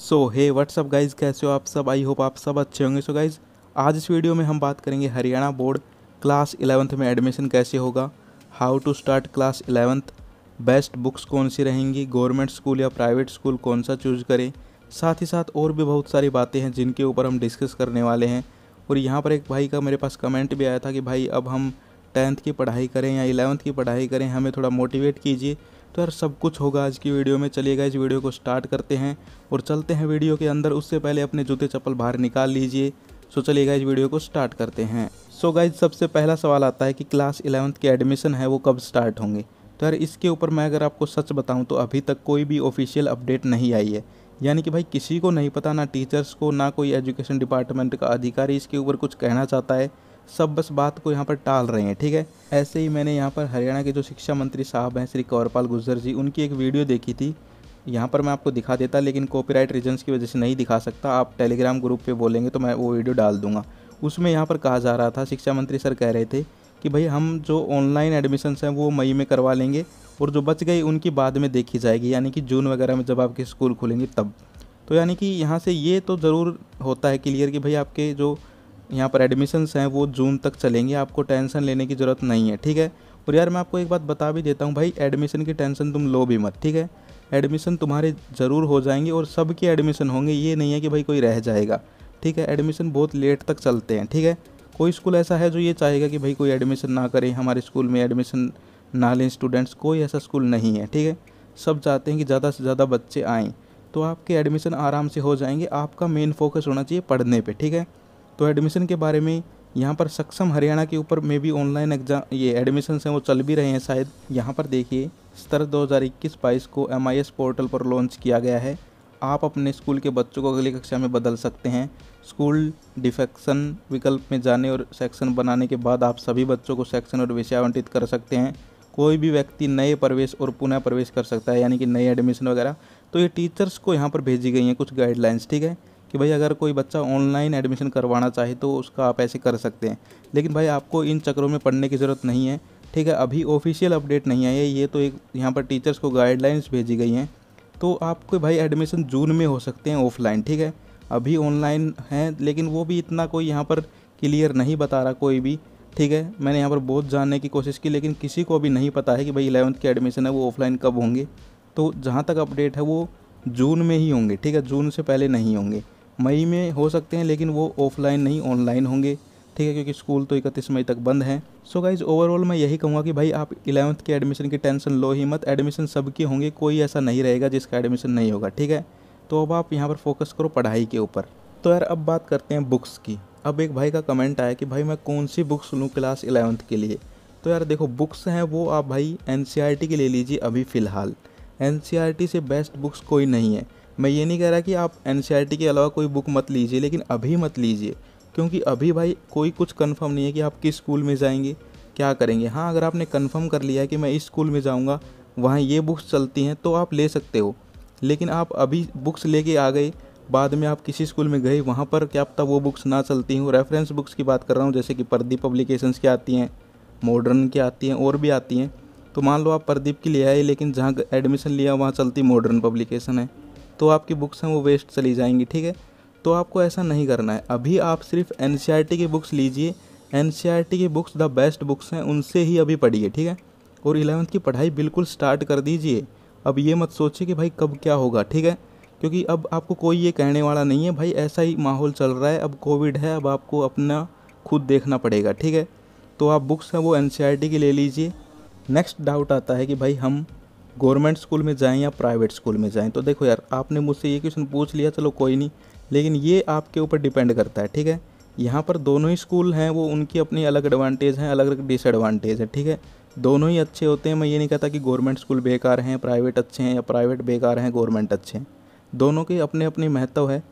सो हे what's up guys कैसे हो आप सब आई होप आप सब अच्छे होंगे सो गाइज़ आज इस वीडियो में हम बात करेंगे हरियाणा बोर्ड क्लास इलेवंथ में एडमिशन कैसे होगा how to start class eleventh best books कौन सी रहेंगी गवर्नमेंट स्कूल या प्राइवेट स्कूल कौन सा चूज़ करें साथ ही साथ और भी बहुत सारी बातें हैं जिनके ऊपर हम डिस्कस करने वाले हैं और यहाँ पर एक भाई का मेरे पास कमेंट भी आया था कि भाई अब हम टेंथ की पढ़ाई करें या इलेवंथ की पढ़ाई करें हमें थोड़ा मोटिवेट कीजिए तो यार सब कुछ होगा आज की वीडियो में चलिएगा इस वीडियो को स्टार्ट करते हैं और चलते हैं वीडियो के अंदर उससे पहले अपने जूते चप्पल बाहर निकाल लीजिए सो चलिएगा इस वीडियो को स्टार्ट करते हैं सो गाइज सबसे पहला सवाल आता है कि क्लास इलेवंथ के एडमिशन है वो कब स्टार्ट होंगे तो यार इसके ऊपर मैं अगर आपको सच बताऊँ तो अभी तक कोई भी ऑफिशियल अपडेट नहीं आई है यानी कि भाई किसी को नहीं पता ना टीचर्स को ना कोई एजुकेशन डिपार्टमेंट का अधिकारी इसके ऊपर कुछ कहना चाहता है सब बस बात को यहाँ पर टाल रहे हैं ठीक है ऐसे ही मैंने यहाँ पर हरियाणा के जो शिक्षा मंत्री साहब हैं श्री कौरपाल गुजर जी उनकी एक वीडियो देखी थी यहाँ पर मैं आपको दिखा देता लेकिन कॉपीराइट रीजन्स की वजह से नहीं दिखा सकता आप टेलीग्राम ग्रुप पे बोलेंगे तो मैं वो वीडियो डाल दूंगा उसमें यहाँ पर कहा जा रहा था शिक्षा मंत्री सर कह रहे थे कि भाई हम जो ऑनलाइन एडमिशन्स हैं वो मई में करवा लेंगे और जो बच गई उनकी बाद में देखी जाएगी यानी कि जून वगैरह में जब आपके स्कूल खुलेंगे तब तो यानी कि यहाँ से ये तो ज़रूर होता है क्लियर कि भाई आपके जो यहाँ पर एडमिशन्स हैं वो जून तक चलेंगे आपको टेंशन लेने की ज़रूरत नहीं है ठीक है और यार मैं आपको एक बात बता भी देता हूँ भाई एडमिशन की टेंशन तुम लो भी मत ठीक है एडमिशन तुम्हारे ज़रूर हो जाएंगे और सबके एडमिशन होंगे ये नहीं है कि भाई कोई रह जाएगा ठीक है एडमिशन बहुत लेट तक चलते हैं ठीक है कोई स्कूल ऐसा है जो ये चाहेगा कि भाई कोई एडमिशन ना करे हमारे स्कूल में एडमिशन ना लें स्टूडेंट्स कोई ऐसा स्कूल नहीं है ठीक है सब चाहते हैं कि ज़्यादा से ज़्यादा बच्चे आएँ तो आपके एडमिशन आराम से हो जाएंगे आपका मेन फोकस होना चाहिए पढ़ने पर ठीक है तो एडमिशन के बारे में यहाँ पर सक्षम हरियाणा के ऊपर में भी ऑनलाइन एग्जाम ये एडमिशन हैं वो चल भी रहे हैं शायद यहाँ पर देखिए स्तर 2021-22 को एम पोर्टल पर लॉन्च किया गया है आप अपने स्कूल के बच्चों को अगली कक्षा में बदल सकते हैं स्कूल डिफेक्शन विकल्प में जाने और सेक्शन बनाने के बाद आप सभी बच्चों को सेक्शन और विषय आवंटित कर सकते हैं कोई भी व्यक्ति नए प्रवेश और पुनः प्रवेश कर सकता है यानी कि नए एडमिशन वगैरह तो ये टीचर्स को यहाँ पर भेजी गई हैं कुछ गाइडलाइंस ठीक है कि भाई अगर कोई बच्चा ऑनलाइन एडमिशन करवाना चाहे तो उसका आप ऐसे कर सकते हैं लेकिन भाई आपको इन चक्रों में पढ़ने की ज़रूरत नहीं है ठीक है अभी ऑफिशियल अपडेट नहीं आई है ये तो एक यहाँ पर टीचर्स को गाइडलाइंस भेजी गई हैं तो आपको भाई एडमिशन जून में हो सकते हैं ऑफलाइन ठीक है अभी ऑनलाइन हैं लेकिन वो भी इतना कोई यहाँ पर क्लियर नहीं बता रहा कोई भी ठीक है मैंने यहाँ पर बहुत जानने की कोशिश की लेकिन किसी को अभी नहीं पता है कि भाई इलेवंथ के एडमिशन है वो ऑफलाइन कब होंगे तो जहाँ तक अपडेट है वो जून में ही होंगे ठीक है जून से पहले नहीं होंगे मई में हो सकते हैं लेकिन वो ऑफलाइन नहीं ऑनलाइन होंगे ठीक है क्योंकि स्कूल तो इकतीस मई तक बंद हैं सो गाइज ओवरऑल मैं यही कहूँगा कि भाई आप इलेवंथ के एडमिशन की टेंशन लो ही मत एडमिशन सबके होंगे कोई ऐसा नहीं रहेगा जिसका एडमिशन नहीं होगा ठीक है तो अब आप यहाँ पर फोकस करो पढ़ाई के ऊपर तो यार अब बात करते हैं बुक्स की अब एक भाई का कमेंट आया कि भाई मैं कौन सी बुक्स लूँ क्लास इलेवंथ के लिए तो यार देखो बुक्स हैं वो आप भाई एन e के ले लीजिए अभी फ़िलहाल एन e से बेस्ट बुक्स कोई नहीं है मैं ये नहीं कह रहा कि आप एन के अलावा कोई बुक मत लीजिए लेकिन अभी मत लीजिए क्योंकि अभी भाई कोई कुछ कन्फर्म नहीं है कि आप किस स्कूल में जाएंगे क्या करेंगे हाँ अगर आपने कन्फर्म कर लिया है कि मैं इस स्कूल में जाऊँगा वहाँ ये बुक्स चलती हैं तो आप ले सकते हो लेकिन आप अभी बुक्स लेके आ गए बाद में आप किसी स्कूल में गए वहाँ पर क्या पता वो बुक्स ना चलती हूँ रेफरेंस बुक्स की बात कर रहा हूँ जैसे कि प्रदीप पब्लिकेशंस की आती हैं मॉडर्न की आती हैं और भी आती हैं तो मान लो आप प्रदीप की ले आए लेकिन जहाँ एडमिशन लिया वहाँ चलती मॉडर्न पब्लिकेशन है तो आपकी बुक्स हैं वो वेस्ट चली जाएंगी ठीक है तो आपको ऐसा नहीं करना है अभी आप सिर्फ एन e की बुक्स लीजिए एन e की बुक्स द बेस्ट बुक्स हैं उनसे ही अभी पढ़िए ठीक है और इलेवंथ की पढ़ाई बिल्कुल स्टार्ट कर दीजिए अब ये मत सोचिए कि भाई कब क्या होगा ठीक है क्योंकि अब आपको कोई ये कहने वाला नहीं है भाई ऐसा ही माहौल चल रहा है अब कोविड है अब आपको अपना खुद देखना पड़ेगा ठीक है तो आप बुक्स हैं वो एन e की ले लीजिए नेक्स्ट डाउट आता है कि भाई हम गवर्नमेंट स्कूल में जाएँ या प्राइवेट स्कूल में जाएँ तो देखो यार आपने मुझसे ये क्वेश्चन पूछ लिया चलो कोई नहीं लेकिन ये आपके ऊपर डिपेंड करता है ठीक है यहाँ पर दोनों ही स्कूल हैं वो उनकी अपनी अलग एडवांटेज हैं अलग अलग डिसएडवांटेज है ठीक है दोनों ही अच्छे होते हैं मैं ये नहीं कहता कि गवर्नमेंट स्कूल बेकार हैं प्राइवेट अच्छे हैं या प्राइवेट बेकार हैं गवर्नमेंट अच्छे हैं दोनों के अपने अपने महत्व है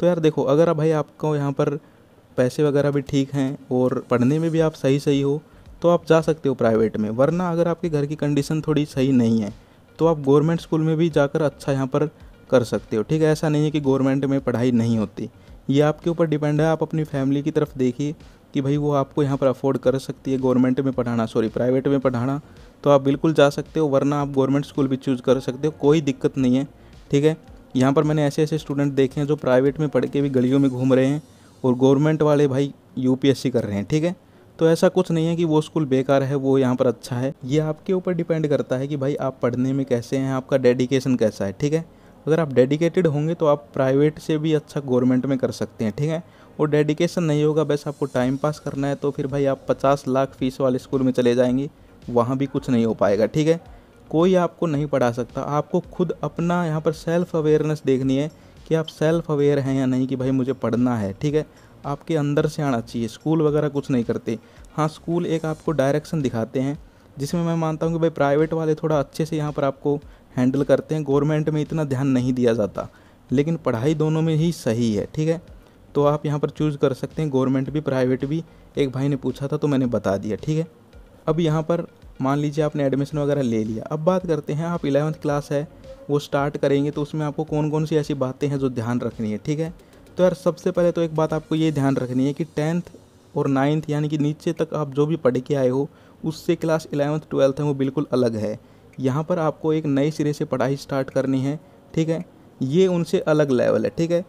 तो यार देखो अगर भाई आपको यहाँ पर पैसे वगैरह भी ठीक हैं और पढ़ने में भी आप सही सही हो तो आप जा सकते हो प्राइवेट में वरना अगर आपके घर की कंडीशन थोड़ी सही नहीं है तो आप गवर्नमेंट स्कूल में भी जाकर अच्छा यहाँ पर कर सकते हो ठीक है ऐसा नहीं है कि गवर्नमेंट में पढ़ाई नहीं होती ये आपके ऊपर डिपेंड है आप अपनी फैमिली की तरफ देखिए कि भाई वो आपको यहाँ पर अफोर्ड कर सकती है गवर्नमेंट में पढ़ाना सॉरी प्राइवेट में पढ़ाना तो आप बिल्कुल जा सकते हो वरना आप गवर्नमेंट स्कूल भी चूज़ कर सकते हो कोई दिक्कत नहीं है ठीक है यहाँ पर मैंने ऐसे ऐसे स्टूडेंट देखे हैं जो प्राइवेट में पढ़ के भी गलियों में घूम रहे हैं और गवर्नमेंट वाले भाई यूपीएससी कर रहे हैं ठीक है तो ऐसा कुछ नहीं है कि वो स्कूल बेकार है वो यहाँ पर अच्छा है ये आपके ऊपर डिपेंड करता है कि भाई आप पढ़ने में कैसे हैं आपका डेडिकेशन कैसा है ठीक है अगर आप डेडिकेटेड होंगे तो आप प्राइवेट से भी अच्छा गवर्नमेंट में कर सकते हैं ठीक है और डेडिकेशन नहीं होगा बस आपको टाइम पास करना है तो फिर भाई आप पचास लाख फीस वाले स्कूल में चले जाएंगे वहाँ भी कुछ नहीं हो पाएगा ठीक है कोई आपको नहीं पढ़ा सकता आपको खुद अपना यहाँ पर सेल्फ अवेयरनेस देखनी है कि आप सेल्फ अवेयर हैं या नहीं कि भाई मुझे पढ़ना है ठीक है आपके अंदर से आना चाहिए स्कूल वगैरह कुछ नहीं करते हाँ स्कूल एक आपको डायरेक्शन दिखाते हैं जिसमें मैं मानता हूँ कि भाई प्राइवेट वाले थोड़ा अच्छे से यहाँ पर आपको हैंडल करते हैं गवर्नमेंट में इतना ध्यान नहीं दिया जाता लेकिन पढ़ाई दोनों में ही सही है ठीक है तो आप यहाँ पर चूज़ कर सकते हैं गवर्नमेंट भी प्राइवेट भी एक भाई ने पूछा था तो मैंने बता दिया ठीक है अब यहाँ पर मान लीजिए आपने एडमिशन वगैरह ले लिया अब बात करते हैं आप इलेवंथ क्लास है वो स्टार्ट करेंगे तो उसमें आपको कौन कौन सी ऐसी बातें हैं जो ध्यान रखनी है ठीक है तो यार सबसे पहले तो एक बात आपको ये ध्यान रखनी है कि टेंथ और नाइन्थ यानी कि नीचे तक आप जो भी पढ़ के आए हो उससे क्लास इलेवंथ ट्वेल्थ है वो बिल्कुल अलग है यहाँ पर आपको एक नए सिरे से पढ़ाई स्टार्ट करनी है ठीक है ये उनसे अलग लेवल है ठीक है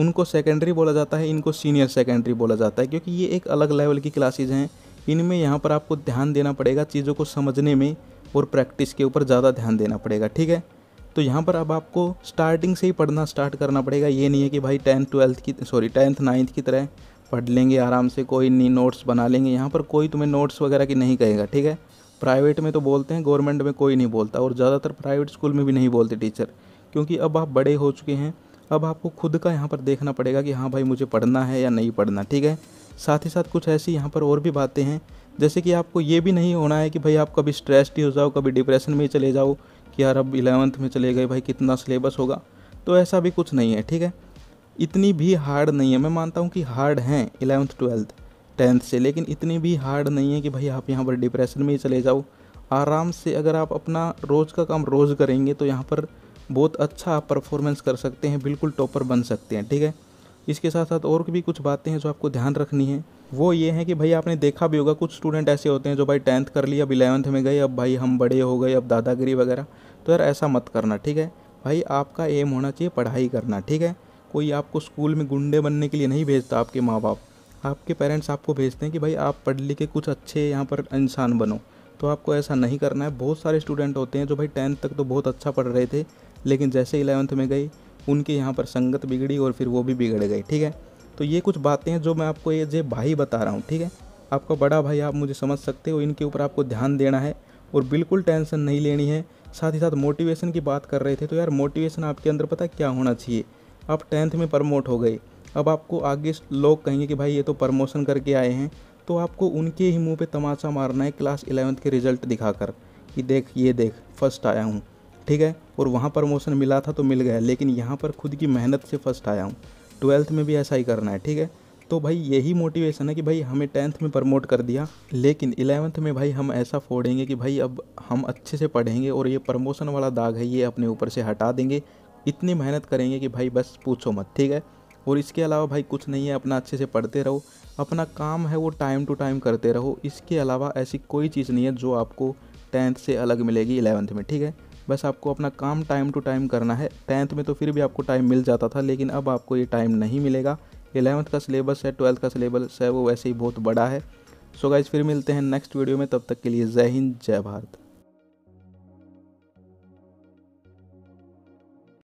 उनको सेकेंडरी बोला जाता है इनको सीनियर सेकेंडरी बोला जाता है क्योंकि ये एक अलग लेवल की क्लासेज हैं इनमें यहाँ पर आपको ध्यान देना पड़ेगा चीज़ों को समझने में और प्रैक्टिस के ऊपर ज़्यादा ध्यान देना पड़ेगा ठीक है तो यहाँ पर अब आपको स्टार्टिंग से ही पढ़ना स्टार्ट करना पड़ेगा ये नहीं है कि भाई टेंथ ट्वेल्थ की सॉरी टेंथ नाइन्थ की तरह पढ़ लेंगे आराम से कोई नहीं नोट्स बना लेंगे यहाँ पर कोई तुम्हें नोट्स वगैरह की नहीं कहेगा ठीक है प्राइवेट में तो बोलते हैं गवर्नमेंट में कोई नहीं बोलता और ज़्यादातर प्राइवेट स्कूल में भी नहीं बोलते टीचर क्योंकि अब आप बड़े हो चुके हैं अब आपको खुद का यहाँ पर देखना पड़ेगा कि हाँ भाई मुझे पढ़ना है या नहीं पढ़ना ठीक है साथ ही साथ कुछ ऐसी यहाँ पर और भी बातें हैं जैसे कि आपको ये भी नहीं होना है कि भाई आप कभी स्ट्रेस्ड हो जाओ कभी डिप्रेशन में ही चले जाओ कि यार अब इलेवंथ में चले गए भाई कितना सिलेबस होगा तो ऐसा भी कुछ नहीं है ठीक है इतनी भी हार्ड नहीं है मैं मानता हूँ कि हार्ड हैं इलेवंथ ट्वेल्थ टेंथ से लेकिन इतनी भी हार्ड नहीं है कि भाई आप यहाँ पर डिप्रेशन में ही चले जाओ आराम से अगर आप अपना रोज़ का काम रोज़ करेंगे तो यहाँ पर बहुत अच्छा आप परफॉर्मेंस कर सकते हैं बिल्कुल टॉपर बन सकते हैं ठीक है इसके साथ साथ और भी कुछ बातें हैं जो आपको ध्यान रखनी है वो ये है कि भाई आपने देखा भी होगा कुछ स्टूडेंट ऐसे होते हैं जो भाई टेंथ कर लिया अब इलेवंथ में गए अब भाई हम बड़े हो गए अब दादागिरी वगैरह तो यार ऐसा मत करना ठीक है भाई आपका एम होना चाहिए पढ़ाई करना ठीक है कोई आपको स्कूल में गुंडे बनने के लिए नहीं भेजता आपके माँ बाप आपके पेरेंट्स आपको भेजते हैं कि भाई आप पढ़ लिख के कुछ अच्छे यहाँ पर इंसान बनो तो आपको ऐसा नहीं करना है बहुत सारे स्टूडेंट होते हैं जो भाई टेंथ तक तो बहुत अच्छा पढ़ रहे थे लेकिन जैसे इलेवंथ में गई उनके यहाँ पर संगत बिगड़ी और फिर वो भी बिगड़ गए ठीक है तो ये कुछ बातें हैं जो मैं आपको ये जे भाई बता रहा हूँ ठीक है आपका बड़ा भाई आप मुझे समझ सकते हो इनके ऊपर आपको ध्यान देना है और बिल्कुल टेंशन नहीं लेनी है साथ ही साथ मोटिवेशन की बात कर रहे थे तो यार मोटिवेशन आपके अंदर पता क्या होना चाहिए आप टेंथ में प्रमोट हो गए अब आपको आगे लोग कहेंगे कि भाई ये तो प्रमोशन करके आए हैं तो आपको उनके ही मुंह पे तमाचा मारना है क्लास इलेवंथ के रिज़ल्ट दिखाकर कि देख ये देख फर्स्ट आया हूँ ठीक है और वहाँ प्रमोशन मिला था तो मिल गया लेकिन यहाँ पर खुद की मेहनत से फर्स्ट आया हूँ ट्वेल्थ में भी ऐसा ही करना है ठीक है तो भाई यही मोटिवेशन है कि भाई हमें टेंथ में प्रमोट कर दिया लेकिन इलेवंथ में भाई हम ऐसा फोड़ेंगे कि भाई अब हम अच्छे से पढ़ेंगे और ये प्रमोशन वाला दाग है ये अपने ऊपर से हटा देंगे इतनी मेहनत करेंगे कि भाई बस पूछो मत ठीक है और इसके अलावा भाई कुछ नहीं है अपना अच्छे से पढ़ते रहो अपना काम है वो टाइम टू टाइम करते रहो इसके अलावा ऐसी कोई चीज़ नहीं है जो आपको टेंथ से अलग मिलेगी इलेवंथ में ठीक है बस आपको अपना काम टाइम टू टाइम करना है टेंथ में तो फिर भी आपको टाइम मिल जाता था लेकिन अब आपको ये टाइम नहीं मिलेगा एलेवंथ का सिलेबस है ट्वेल्थ का सिलेबस है वो वैसे ही बहुत बड़ा है सो so गाइज फिर मिलते हैं नेक्स्ट वीडियो में तब तक के लिए जय हिंद जय भारत